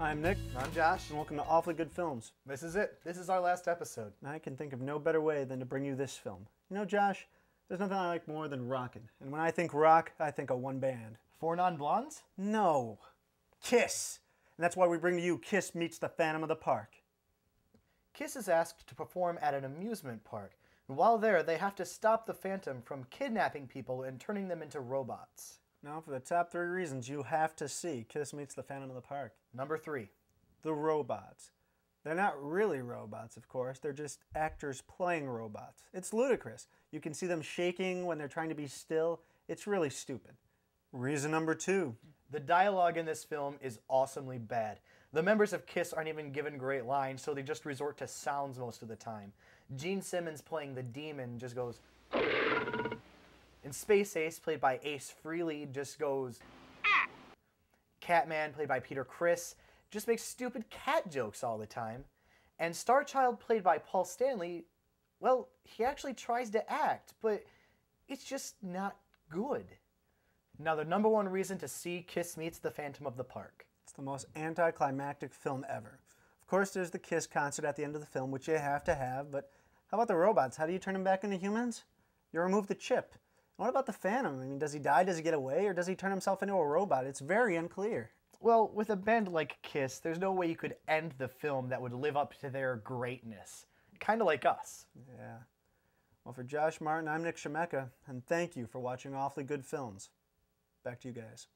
I'm Nick. And I'm Josh. And welcome to Awfully Good Films. This is it. This is our last episode. And I can think of no better way than to bring you this film. You know, Josh, there's nothing I like more than rockin'. And when I think rock, I think of one band. Four Non Blondes? No. Kiss. And that's why we bring to you Kiss Meets the Phantom of the Park. Kiss is asked to perform at an amusement park. And while there, they have to stop the Phantom from kidnapping people and turning them into robots. Now for the top three reasons you have to see Kiss Meets the Phantom of the Park. Number three. The robots. They're not really robots, of course. They're just actors playing robots. It's ludicrous. You can see them shaking when they're trying to be still. It's really stupid. Reason number two. The dialogue in this film is awesomely bad. The members of Kiss aren't even given great lines, so they just resort to sounds most of the time. Gene Simmons playing the demon just goes. And Space Ace, played by Ace Freely, just goes, ah. Catman, played by Peter Chris, just makes stupid cat jokes all the time. And Starchild, played by Paul Stanley, well, he actually tries to act, but it's just not good. Now, the number one reason to see Kiss Meets the Phantom of the Park. It's the most anticlimactic film ever. Of course, there's the Kiss concert at the end of the film, which you have to have, but how about the robots? How do you turn them back into humans? You remove the chip. What about the Phantom? I mean, does he die? Does he get away? Or does he turn himself into a robot? It's very unclear. Well, with a band like Kiss, there's no way you could end the film that would live up to their greatness. Kind of like us. Yeah. Well, for Josh Martin, I'm Nick Shemeka, and thank you for watching Awfully Good Films. Back to you guys.